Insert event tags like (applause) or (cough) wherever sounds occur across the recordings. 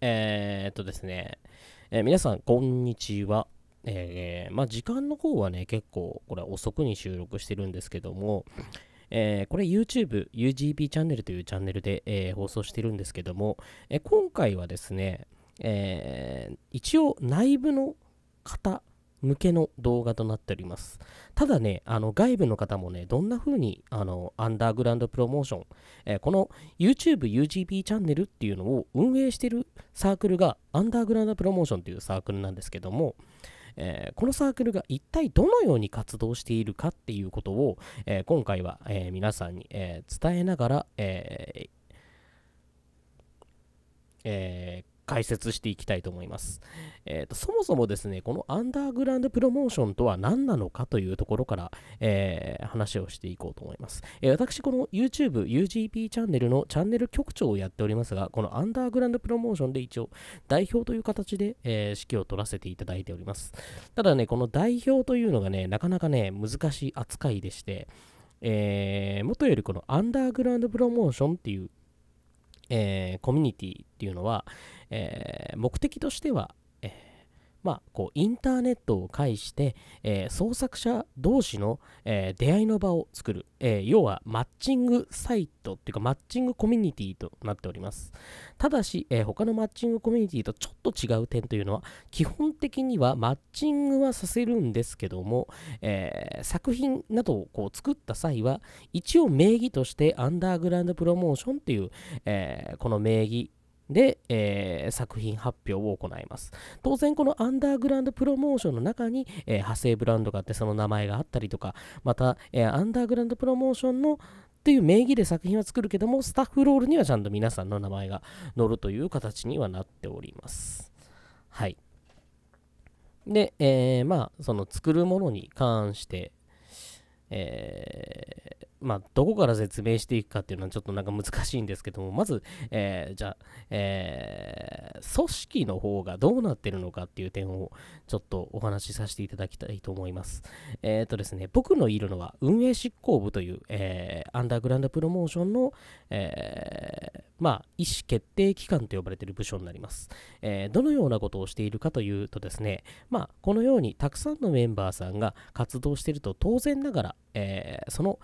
えー、っとですね、えー、皆さん、こんにちは。えー、まあ、時間の方はね、結構、これ遅くに収録してるんですけども、えー、これ YouTube、UGP チャンネルというチャンネルで、えー、放送してるんですけども、え今回はですね、え一応内部の方向けの動画となっております。ただね、あの外部の方もね、どんな風にあのアンダーグラウンドプロモーション、えー、この YouTube u g p チャンネルっていうのを運営してるサークルがアンダーグラウンドプロモーションというサークルなんですけども、えー、このサークルが一体どのように活動しているかっていうことを、えー、今回は、え皆さんに、え伝えながら、ええ解説していきたいと思います。えーと、そもそもですね、このアンダーグラウンドプロモーションとは何なのかというところから、えー、話をしていこうと思います。えー、私、この YouTube、UGP チャンネルのチャンネル局長をやっておりますが、このアンダーグラウンドプロモーションで一応代表という形で、えー、指揮を取らせていただいております。ただね、この代表というのがね、なかなかね、難しい扱いでして、えー、元よりこのアンダーグラウンドプロモーションっていう、えー、コミュニティっていうのは、えー、目的としては、えー、まあ、こうインターネットを介して、えー、創作者同士の、え出会いの場を作る、え要はマッチングサイトっていうかマッチングコミュニティとなっておりますただし、え他のマッチングコミュニティとちょっと違う点というのは基本的にはマッチングはさせるんですけども、え作品などをこう作った際は一応名義としてアンダーグラウンドプロモーションっていう、えこの名義で、えー、作品発表を行います。当然、このアンダーグラウンドプロモーションの中に、えー、派生ブランドがあって、その名前があったりとか、また、えー、アンダーグラウンドプロモーションのっていう名義で作品は作るけども、スタッフロールにはちゃんと皆さんの名前が載るという形にはなっております。はい。で、えー、まあ、その作るものに関して、えまあ、どこから説明していくかっていうのはちょっとなんか難しいんですけども、まず、えー、じゃあ、えー、組織の方がどうなってるのかっていう点をちょっとお話しさせていただきたいと思います。えっ、ー、とですね、僕のいるのは運営執行部という、えー、アンダーグラウンドプロモーションの、えー、まあ、意思決定機関と呼ばれている部署になります。えー、どのようなことをしているかというとですね、まあ、このようにたくさんのメンバーさんが活動していると当然ながら、えー、その、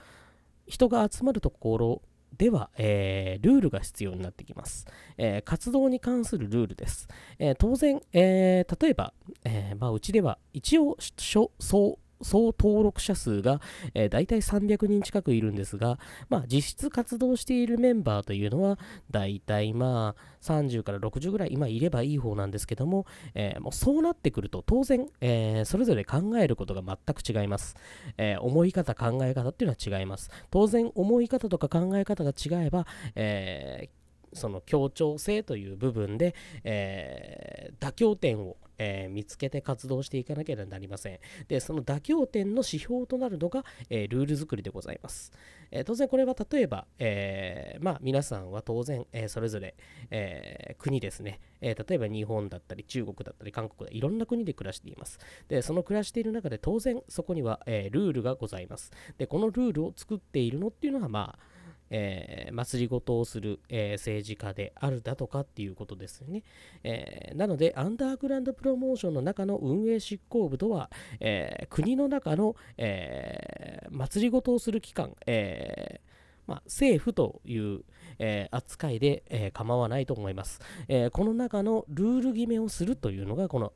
人が集まるところでは、えー、ルールが必要になってきます。えー、活動に関するルールです。えー、当然、え例えば、えまあ、うちでは一応、書、草総登録者数が、えー、大体300人近くいるんですが、まあ、実質活動しているメンバーというのは、大体まあ、30から60ぐらい今いればいい方なんですけども、えー、もうそうなってくると、当然、えー、それぞれ考えることが全く違います。え思い方、考え方っていうのは違います。当然、思い方とか考え方が違えば、えーその協調性という部分で、えー、妥協点を、えー、見つけて活動していかなければなりません。で、その妥協点の指標となるのが、えー、ルール作りでございます。え当然これは例えば、えまあ、皆さんは当然、えそれぞれ、え国ですね、え例えば日本だったり中国だったり韓国でいろんな国で暮らしています。で、その暮らしている中で当然そこには、えルールがございます。で、このルールを作っているのっていうのはまあえー、祭りごとをする、えー、政治家であるだとかっていうことですよね。えー、なので、アンダーグラウンドプロモーションの中の運営執行部とは、え国の中の、え祭りごとをする機関、えまあ、政府という、えー、扱いで、えー、構わないと思います、えー、この中のルール決めをするというのが、この、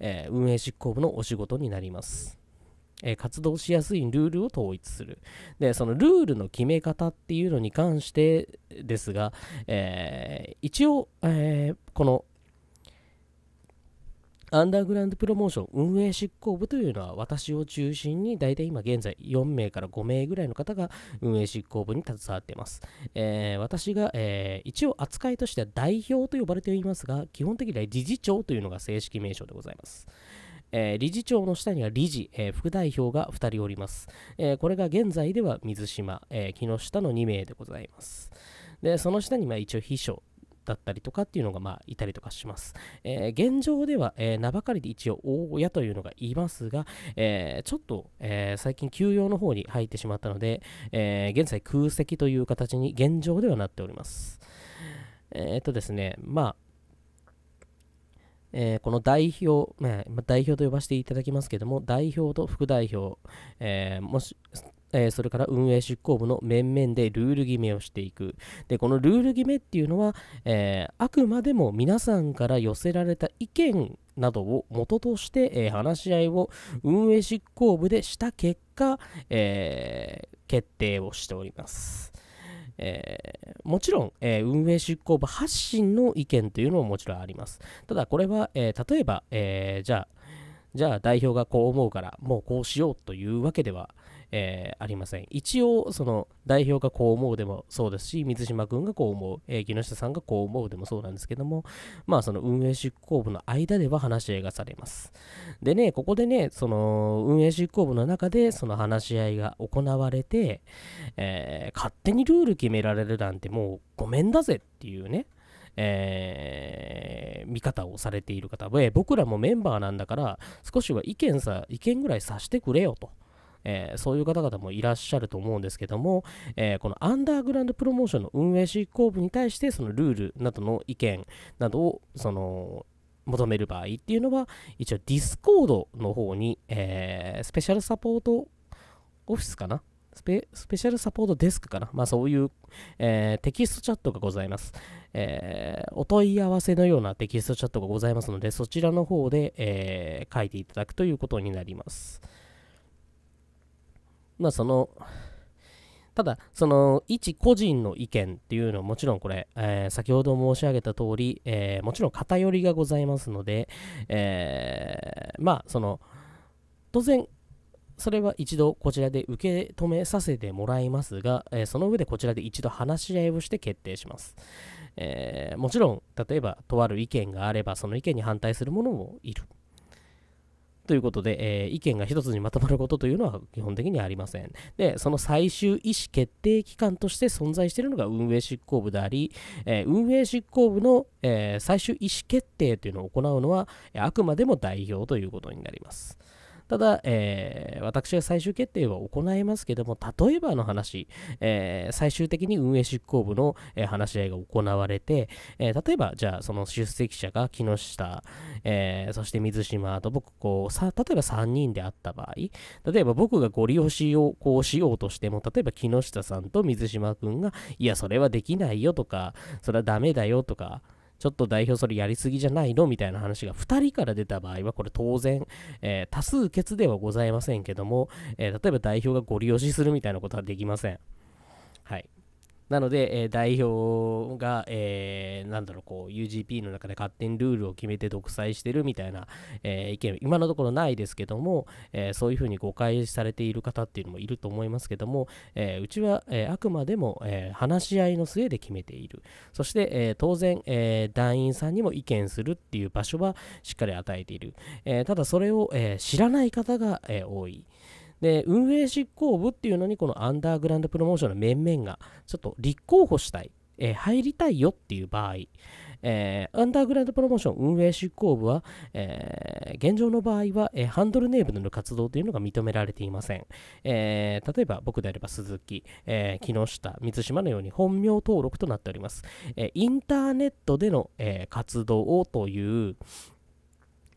え運営執行部のお仕事になります。えー、活動しやすいルールを統一する。で、そのルールの決め方っていうのに関してですが、えー、一応、えー、このアンダーグラウンドプロモーション運営執行部というのは私を中心に大体今現在4名から5名ぐらいの方が運営執行部に携わっています。えー、私が、えー、一応扱いとしては代表と呼ばれていますが基本的には理事長というのが正式名称でございます。えー、理事長の下には理事、えー、副代表が2人おります、えー、これが現在では水島、え木下の2名でございます。で、その下にまあ一応秘書だったりとかっていうのがまあいたりとかします。え現状では、え名ばかりで一応大親というのがいますが、えちょっと、え最近休養の方に入ってしまったので、え現在空席という形に現状ではなっております。えっとですね、まあえー、この代表、まあ、代表と呼ばせていただきますけども、代表と副代表、えー、もし、えー、それから運営執行部の面々でルール決めをしていく。で、このルール決めっていうのは、えあくまでも皆さんから寄せられた意見などを元として、え話し合いを運営執行部でした結果、え決定をしております。えー、もちろん、えー、運営執行部発信の意見というのももちろんあります。ただこれは、えー、例えば、えじゃあ、じゃあ代表がこう思うからもうこうしようというわけではえー、ありません。一応、その代表がこう思うでもそうですし、水島君がこう思う、えー、木下さんがこう思うでもそうなんですけども、まあ、その運営執行部の間では話し合いがされます。でね、ここでね、その運営執行部の中でその話し合いが行われて、えー、勝手にルール決められるなんてもうごめんだぜっていうね、えー、見方をされている方は、僕らもメンバーなんだから、少しは意見さ、意見ぐらいさしてくれよと。えー、そういう方々もいらっしゃると思うんですけども、えー、このアンダーグラウンドプロモーションの運営執行部に対してそのルールなどの意見などをその求める場合っていうのは一応ディスコードの方に、えー、スペシャルサポートオフィスかなスペシャルサポートデスクかな、まあ、そういう、えー、テキストチャットがございます、えー、お問い合わせのようなテキストチャットがございますので、そちらの方で、えー、書いていただくということになります。まあその、ただ、その、一個人の意見っていうのはもちろんこれ、えー、先ほど申し上げた通り、えー、もちろん偏りがございますので、えー、まあその、当然、それは一度こちらで受け止めさせてもらいますが、えー、その上でこちらで一度話し合いをして決定します。えー、もちろん、例えば、とある意見があれば、その意見に反対するものもいる。ということで、えー、意見が一つにまとまることというのは基本的にありません。で、その最終意思決定機関として存在しているのが運営執行部であり、えー、運営執行部の、えー、最終意思決定というのを行うのは、あくまでも代表ということになります。ただ、えー、私は最終決定を行いますけども、例えばの話、えー、最終的に運営執行部の、えー、話し合いが行われて、え例えば、じゃあ、その出席者が木下、えそして水島と僕、こう、さ、例えば3人であった場合、例えば僕がご利用しよう、こうしようとしても、例えば木下さんと水島くんが、いや、それはできないよとか、それはダメだよとか、ちょっと代表それやりすぎじゃないのみたいな話が2人から出た場合は、これ当然、えー、多数決ではございませんけども、えー、例えば代表がご利用しするみたいなことはできません。はい。なので、えー、代表が、えー、なんだろう、こう、UGP の中で勝手にルールを決めて独裁してるみたいな、えー、意見、今のところないですけども、えそういうふうに誤解されている方っていうのもいると思いますけども、えうちは、えあくまでも、え話し合いの末で決めている。そして、え当然、え団員さんにも意見するっていう場所はしっかり与えている。えただ、それを、え知らない方が、え多い。で運営執行部っていうのにこのアンダーグラウンドプロモーションの面々がちょっと立候補したい、えー、入りたいよっていう場合、えー、アンダーグラウンドプロモーション運営執行部は、えー、現状の場合は、えー、ハンドルネームでの活動というのが認められていません。え例えば僕であれば鈴木、え木下、三島のように本名登録となっております。えインターネットでの、え活動をという、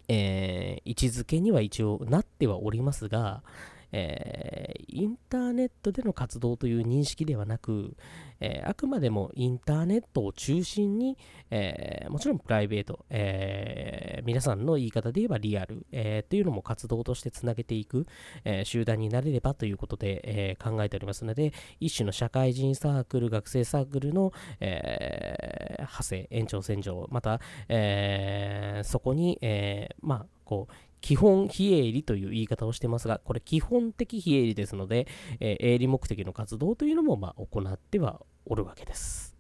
え位置づけには一応なってはおりますが、えー、インターネットでの活動という認識ではなく、えー、あくまでもインターネットを中心に、えー、もちろんプライベート、え皆さんの言い方で言えばリアル、えというのも活動としてつなげていく、え集団になれればということで、え考えておりますので、一種の社会人サークル、学生サークルの、え派生、延長線上、また、えそこに、えまあ、こう、基本非営利という言い方をしてますが、これ基本的非営利ですので、えー、営利目的の活動というのもまあ行ってはおるわけです。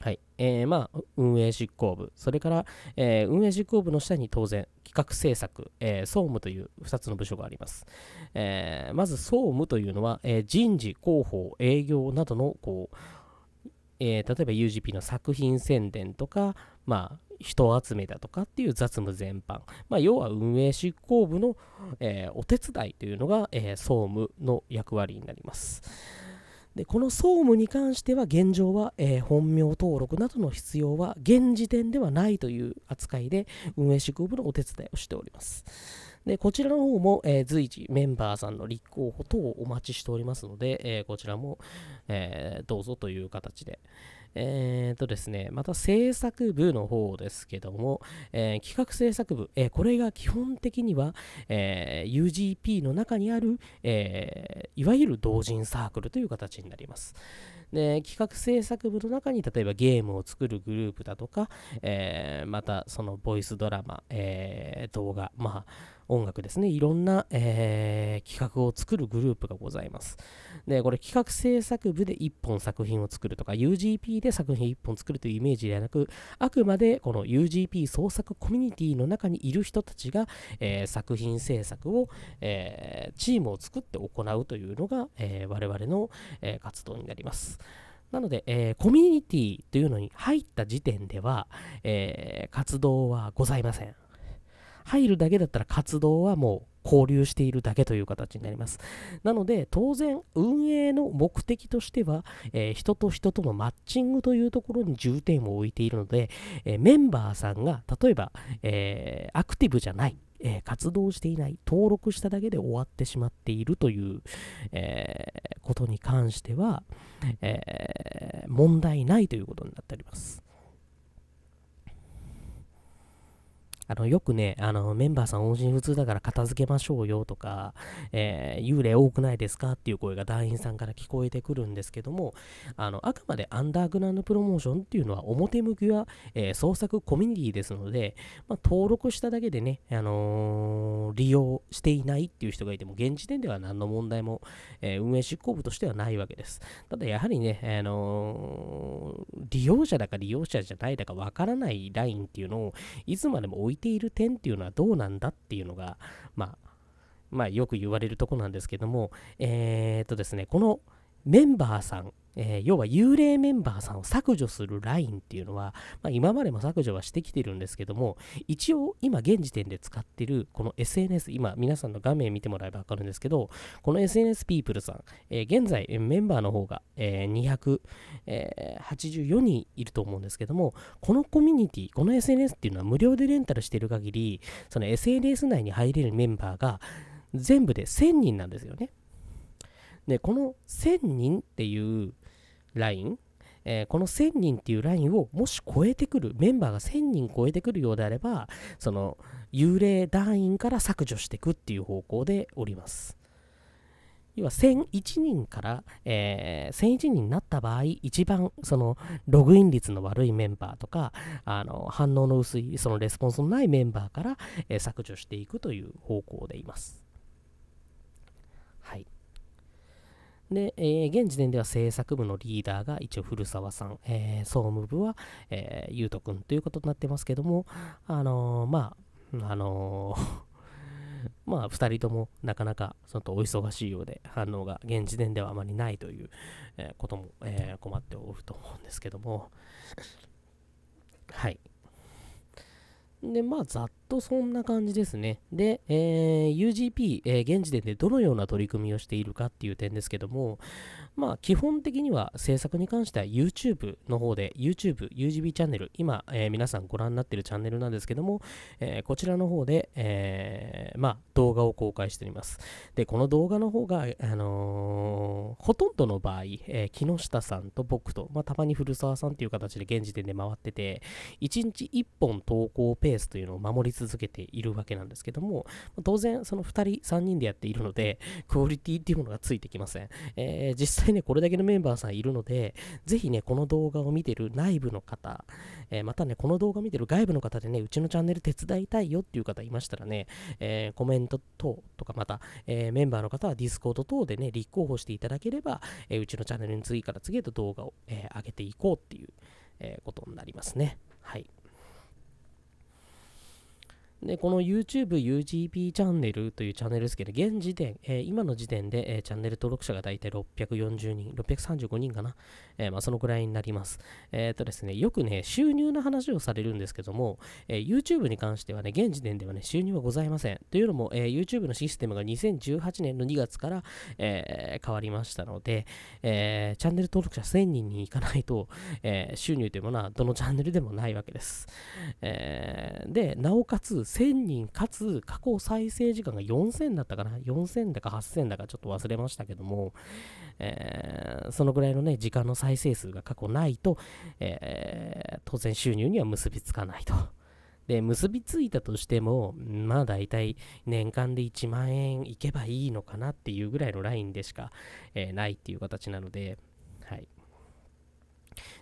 はい。えー、まあ、運営執行部、それから、えー、運営執行部の下に当然、企画制作、えー、総務という2つの部署があります。えー、まず、総務というのは、えー、人事、広報、営業などの、こう、えー、例えば UGP の作品宣伝とか、まあ、人集めだとかっていう雑務全般、まあ、要は運営執行部の、えー、お手伝いというのが、えー、総務の役割になります。でこの総務に関しては現状は、えー、本名登録などの必要は現時点ではないという扱いで運営執行部のお手伝いをしております。でこちらの方も、えー、随時メンバーさんの立候補等をお待ちしておりますので、えー、こちらも、えどうぞという形で、えっ、ー、とですね、また制作部の方ですけども、えー、企画制作部、えー、これが基本的には、え UGP の中にある、えいわゆる同人サークルという形になります。で企画制作部の中に例えばゲームを作るグループだとか、えまたそのボイスドラマ、え動画、まあ音楽ですね、いろんな、えー、企画を作るグループがございます。で、これ企画制作部で1本作品を作るとか、UGP で作品1本作るというイメージではなく、あくまでこの UGP 創作コミュニティの中にいる人たちが、えー、作品制作を、えー、チームを作って行うというのが、え我々の、え活動になります。なので、えー、コミュニティというのに入った時点では、えー、活動はございません。入るだけだったら活動はもう交流しているだけという形になります。なので、当然、運営の目的としては、えー、人と人とのマッチングというところに重点を置いているので、えー、メンバーさんが、例えば、えー、アクティブじゃない、え活動していない、登録しただけで終わってしまっているという、えことに関しては、え問題ないということになっております。あの、よくね、あの、メンバーさん音信不通だから片付けましょうよとか、えー、幽霊多くないですかっていう声が団員さんから聞こえてくるんですけども、あの、あくまでアンダーグラウンドプロモーションっていうのは表向きは、えー、創作コミュニティですので、まあ、登録しただけでね、あのー、利用していないっていう人がいても、現時点では何の問題も、え運営執行部としてはないわけです。ただ、やはりね、あの利用者だか利用者じゃないだかわからないラインっていうのを、いつまでも置いいている点っていうのはどうなんだっていうのが、まあ、まあ、よく言われるとこなんですけども、えー、っとですね、このメンバーさんえー、要は幽霊メンバーさんを削除するラインっていうのは、まあ、今までも削除はしてきてるんですけども、一応今現時点で使ってるこの SNS、今皆さんの画面見てもらえばわかるんですけど、この SNS ピープルさん、えー、現在メンバーの方が、えー、284人いると思うんですけども、このコミュニティ、この SNS っていうのは無料でレンタルしてる限り、その SNS 内に入れるメンバーが全部で1000人なんですよね。で、この1000人っていう、ライン、えー、この1000人っていうラインをもし超えてくる、メンバーが1000人超えてくるようであれば、その幽霊団員から削除していくっていう方向でおります。要は1001人から、えー、1001人になった場合、一番そのログイン率の悪いメンバーとか、あの反応の薄い、そのレスポンスのないメンバーから、えー、削除していくという方向でいます。で、えー、現時点では制作部のリーダーが一応古澤さん、えー、総務部は、えー、ゆうとくんということになってますけども、あのー、まあ、あのー (laughs) まあ、2人ともなかなかとお忙しいようで反応が現時点ではあまりないという、えことも、え困っておると思うんですけどもはいで、まあ、ざっとそんな感じですね。で、えー、UGP、えー、現時点でどのような取り組みをしているかっていう点ですけども、まあ、基本的には制作に関しては YouTube の方で、YouTube、UGB チャンネル、今、えー、皆さんご覧になっているチャンネルなんですけども、えー、こちらの方で、えー、まあ、動画を公開しております。で、この動画の方が、あのーほとんどの場合、えー、木下さんと僕と、まあ、たまに古澤さんという形で現時点で回ってて、1日1本投稿ペースというのを守り続けているわけなんですけども、当然、その2人、3人でやっているので、クオリティっていうものがついてきません。えー、実際ね、これだけのメンバーさんいるので、ぜひね、この動画を見てる内部の方、えー、またね、この動画を見てる外部の方でね、うちのチャンネル手伝いたいよっていう方いましたらね、えコメント等とか、また、えメンバーの方はディスコード等でね、立候補していただければれば、えうちのチャンネルに次から次へと動画を、え上げていこうっていう、えことになりますね。はい。で、この YouTube UGP チャンネルというチャンネルですけど、現時点、えー、今の時点で、えー、チャンネル登録者が大体640人、635人かな、えー、まあ、そのくらいになります。えっ、とですね、よくね、収入の話をされるんですけども、え YouTube に関してはね、現時点ではね、収入はございません。というのも、え YouTube のシステムが2018年の2月から、え変わりましたので、えチャンネル登録者1000人に行かないと、え収入というものはどのチャンネルでもないわけです。えで、なおかつ、1000人かつ過去再生時間が4000だったかな4000だか8000だかちょっと忘れましたけども、えー、そのぐらいのね時間の再生数が過去ないと、えー、当然収入には結びつかないと。で、結びついたとしても、まあ大体年間で1万円いけばいいのかなっていうぐらいのラインでしか、えー、ないっていう形なので、はい。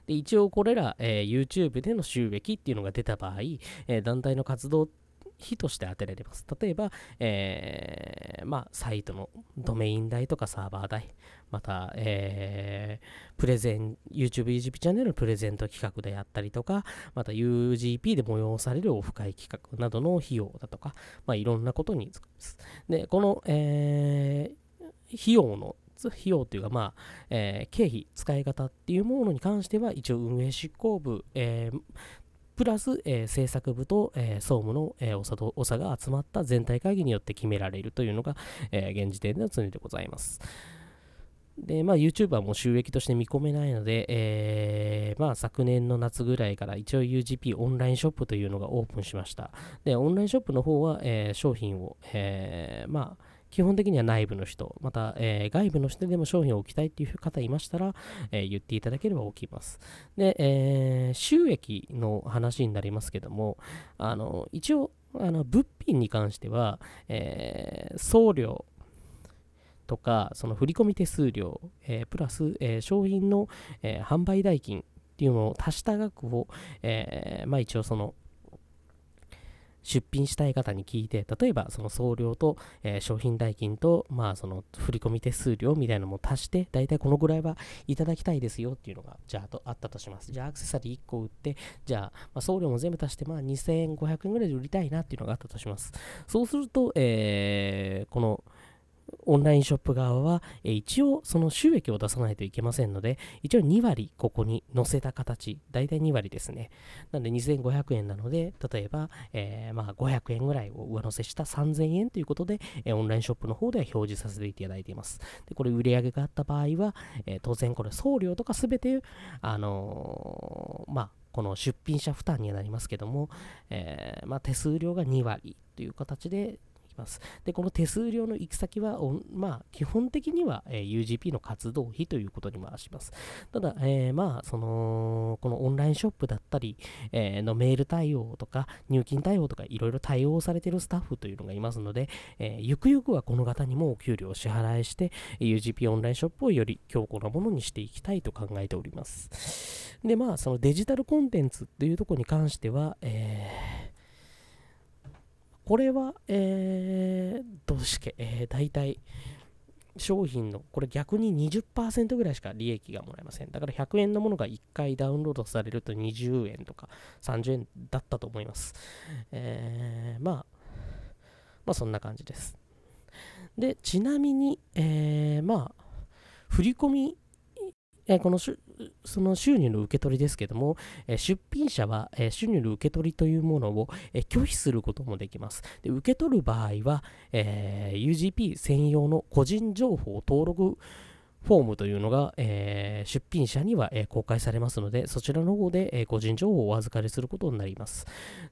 で、一応これら、えー、YouTube での収益っていうのが出た場合、えー、団体の活動って費として当てられます。例えば、えー、まあ、サイトのドメイン代とかサーバー代、また、えー、プレゼン、YouTube EGP チャンネルのプレゼント企画であったりとか、また UGP で催されるオフ会企画などの費用だとか、まあ、いろんなことに使います。で、この、えー、費用の費用というか、まあ、えー、経費、使い方っていうものに関しては、一応運営執行部、えー、プラス、えー、制作部と、えー、総務の、えー、おさが集まった全体会議によって決められるというのが、えー、現時点での常でございます。で、まあ、YouTube はもう収益として見込めないので、えー、まあ、昨年の夏ぐらいから一応 UGP オンラインショップというのがオープンしました。で、オンラインショップの方は、えー、商品を、えー、まあ、基本的には内部の人、また、えー、外部の人でも商品を置きたいっていう方いましたら、えー、言っていただければ置きます。で、えー、収益の話になりますけども、あの、一応、あの、物品に関しては、え送料、とか、その振込手数料、えプラス、え商品の、え販売代金っていうのを足した額を、えまあ一応その出品したい方に聞いて、例えばその送料と、えー、商品代金と、まあその振込手数料みたいなのも足して、だいたいこのぐらいはいただきたいですよっていうのが、じゃあとあったとします。じゃあアクセサリー1個売って、じゃあ、まあ、送料も全部足して、まあ2500円ぐらいで売りたいなっていうのがあったとします。そうすると、えー、このオンラインショップ側は、え一応その収益を出さないといけませんので、一応2割ここに載せた形、大体2割ですね。なので2500円なので、例えば、えー、まあ500円ぐらいを上乗せした3000円ということで、えオンラインショップの方では表示させていただいています。で、これ売り上げがあった場合は、えー、当然これ送料とか全て、あのー、まあ、この出品者負担にはなりますけども、えまあ、手数料が2割という形できます。で、この手数料の行き先は、まあ、基本的には、え UGP の活動費ということに回します。ただ、えー、まあ、その、このオンラインショップだったり、えー、のメール対応とか、入金対応とか、いろいろ対応されているスタッフというのがいますので、えー、ゆくゆくはこの方にもお給料を支払いして、UGP オンラインショップをより強固なものにしていきたいと考えております。で、まあ、そのデジタルコンテンツというところに関しては、えーこれは、えー、どうしけ、えー、大体、商品の、これ逆に20%ぐらいしか利益がもらえません。だから100円のものが1回ダウンロードされると20円とか30円だったと思います。えー、まあ、まあそんな感じです。で、ちなみに、えー、まあ、振り込みえこのその収入の受け取りですけども、え出品者は、え収入の受け取りというものを、え拒否することもできます。で受け取る場合は、え UGP 専用の個人情報登録フォームというのが、えー、出品者には、えー、公開されますので、そちらの方で、えー、個人情報をお預かりすることになります。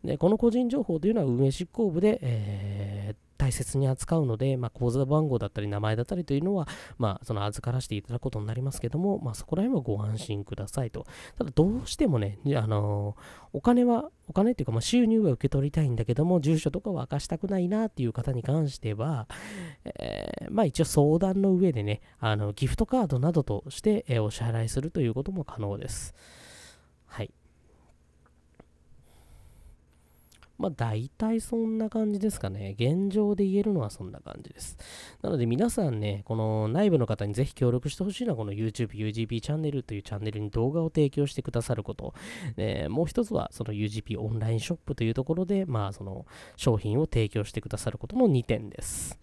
でこの個人情報というのは運営執行部で、えー大切に扱うので、まあ、口座番号だったり名前だったりというのは、まあ、その預からせていただくことになりますけども、まあ、そこら辺はご安心くださいと。ただ、どうしてもね、あのー、お金は、お金っていうか、まあ、収入は受け取りたいんだけども、住所とかは明かしたくないなっていう方に関しては、えー、まあ、一応相談の上でね、あのギフトカードなどとして、えー、お支払いするということも可能です。まあ大体そんな感じですかね。現状で言えるのはそんな感じです。なので皆さんね、この内部の方にぜひ協力してほしいのは、この YouTube UGP チャンネルというチャンネルに動画を提供してくださること。えー、もう一つは、その UGP オンラインショップというところで、まあその商品を提供してくださることの2点です。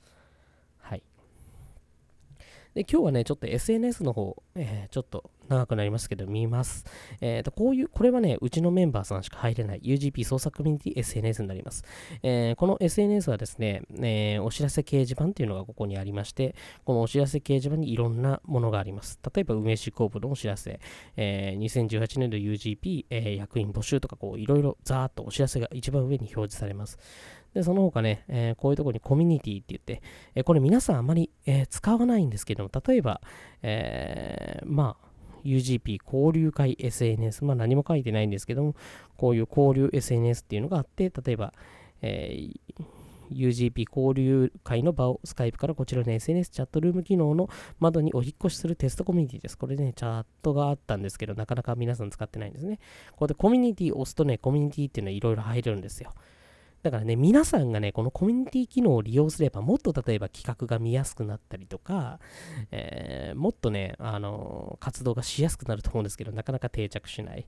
で、今日はね、ちょっと SNS の方、えー、ちょっと長くなりますけど、見ます。えっ、ー、と、こういう、これはね、うちのメンバーさんしか入れない UGP 捜査コミュニティ SNS になります。えー、この SNS はですね、えー、お知らせ掲示板っていうのがここにありまして、このお知らせ掲示板にいろんなものがあります。例えば、梅市工部のお知らせ、えー、2018年度 UGP、えー、役員募集とか、こう、いろいろざーっとお知らせが一番上に表示されます。で、その他ね、えー、こういうとこにコミュニティって言って、えー、これ皆さんあまり、えー、使わないんですけども、例えば、えまあ、UGP 交流会 SNS、まあ何も書いてないんですけども、こういう交流 SNS っていうのがあって、例えば、え UGP 交流会の場をスカイプからこちらの SNS チャットルーム機能の窓にお引越しするテストコミュニティです。これね、チャットがあったんですけど、なかなか皆さん使ってないんですね。こうやってコミュニティを押すとね、コミュニティっていうのはいろいろ入れるんですよ。だからね、皆さんがね、このコミュニティ機能を利用すれば、もっと例えば企画が見やすくなったりとか、えー、もっとね、あのー、活動がしやすくなると思うんですけど、なかなか定着しない。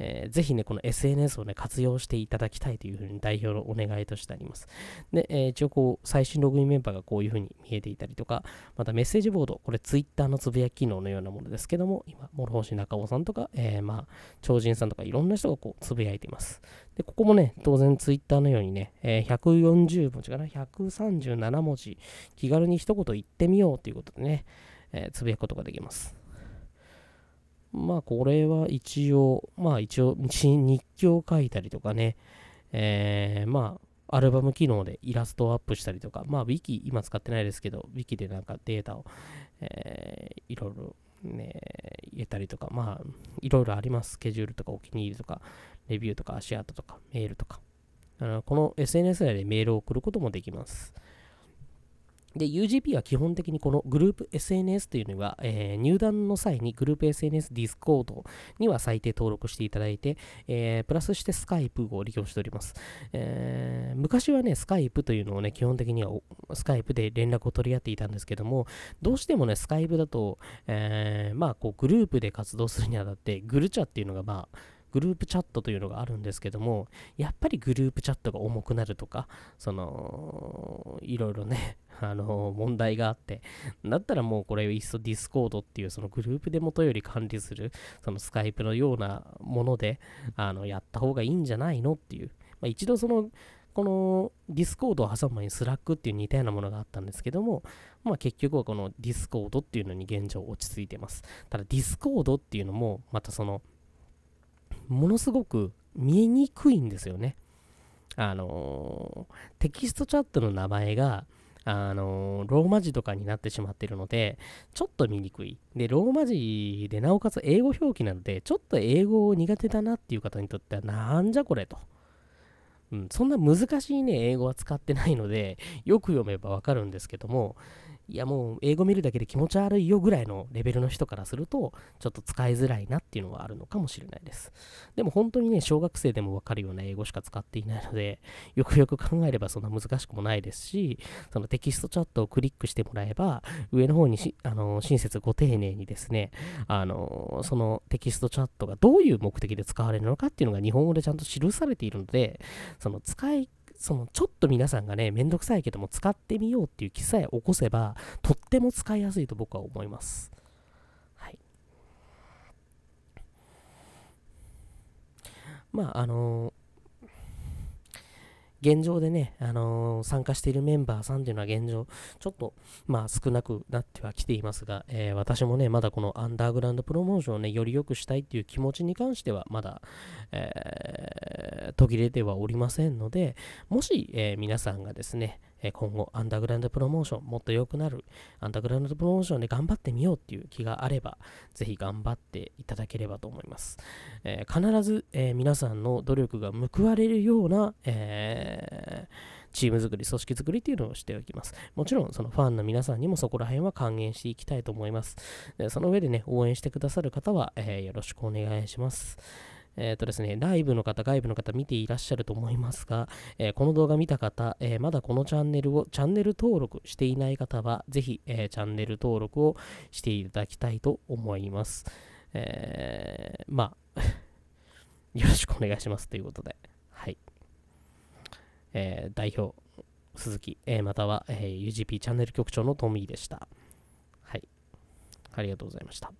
えー、ぜひね、この SNS をね、活用していただきたいというふうに代表のお願いとしてあります。で、えー、一応こう、最新ログインメンバーがこういうふうに見えていたりとか、またメッセージボード、これ Twitter のつぶやき機能のようなものですけども、今、諸星中尾さんとか、えー、まあ、超人さんとかいろんな人がこう、つぶやいています。で、ここもね、当然 Twitter のようようにね、えー、140文字かな、137文字、気軽に一言言ってみようということでね、えー、つぶやくことができます。まあ、これは一応、まあ一応、日記を書いたりとかね、えー、まあ、アルバム機能でイラストをアップしたりとか、まあ、ウィキ、今使ってないですけど、ウィキでなんかデータを、えー、いろいろね、入れたりとか、まあ、いろいろあります。スケジュールとか、お気に入りとか、レビューとか、足跡とか、メールとか。あこの SNS 内でメールを送ることもできます。で、UGP は基本的にこのグループ SNS というのは、えー、入団の際にグループ SNS ディスコードには最低登録していただいて、えー、プラスして Skype を利用しております。えー、昔はね、Skype というのをね、基本的には Skype で連絡を取り合っていたんですけども、どうしてもね、Skype だと、えまあ、こう、グループで活動するにあたって、グルチャっていうのが、まあ、グループチャットというのがあるんですけども、やっぱりグループチャットが重くなるとか、その、いろいろね、(laughs) あの、問題があって、だったらもうこれ、いっそディスコードっていう、そのグループで元より管理する、そのスカイプのようなもので、あの、やった方がいいんじゃないのっていう。まあ、一度その、このディスコードを挟む前にスラックっていう似たようなものがあったんですけども、まあ結局はこのディスコードっていうのに現状落ち着いてます。ただディスコードっていうのも、またその、ものすごく見えにくいんですよね。あのテキストチャットの名前が、あのローマ字とかになってしまってるので、ちょっと見にくい。で、ローマ字で、なおかつ英語表記なので、ちょっと英語苦手だなっていう方にとっては、なんじゃこれと。うん、そんな難しいね、英語は使ってないので、よく読めばわかるんですけども、いやもう英語見るだけで気持ち悪いよぐらいのレベルの人からすると、ちょっと使いづらいなっていうのはあるのかもしれないです。でも本当にね、小学生でもわかるような英語しか使っていないので、よくよく考えればそんな難しくもないですし、そのテキストチャットをクリックしてもらえば、上の方にあの親切ご丁寧にですね、あのそのテキストチャットがどういう目的で使われるのかっていうのが日本語でちゃんと記されているので、その使いそのちょっと皆さんがね、めんどくさいけども使ってみようっていう気さえ起こせば、とっても使いやすいと僕は思います。はい。まあ、あのー現状でね、あのー、参加しているメンバーさんというのは現状、ちょっと、まあ、少なくなってはきていますが、えー、私もね、まだこのアンダーグラウンドプロモーションをね、より良くしたいっていう気持ちに関しては、まだ、えー、途切れてはおりませんので、もし、え皆さんがですね、え今後アンダーグラウンドプロモーションもっと良くなるアンダーグラウンドプロモーションで頑張ってみようっていう気があればぜひ頑張っていただければと思います、えー、必ず、えー、皆さんの努力が報われるような、えー、チーム作り、組織作りっていうのをしておきます。もちろん、そのファンの皆さんにもそこら辺は還元していきたいと思います。その上でね、応援してくださる方は、えよろしくお願いします。えっ、ー、とですね、ライブの方、外部の方見ていらっしゃると思いますが、えー、この動画見た方、えー、まだこのチャンネルを、チャンネル登録していない方は、ぜひ、えチャンネル登録をしていただきたいと思います。えまあ (laughs) よろしくお願いしますということで、はい。え代表、鈴木、えまたは、え UGP チャンネル局長のトミーでした。はい。ありがとうございました。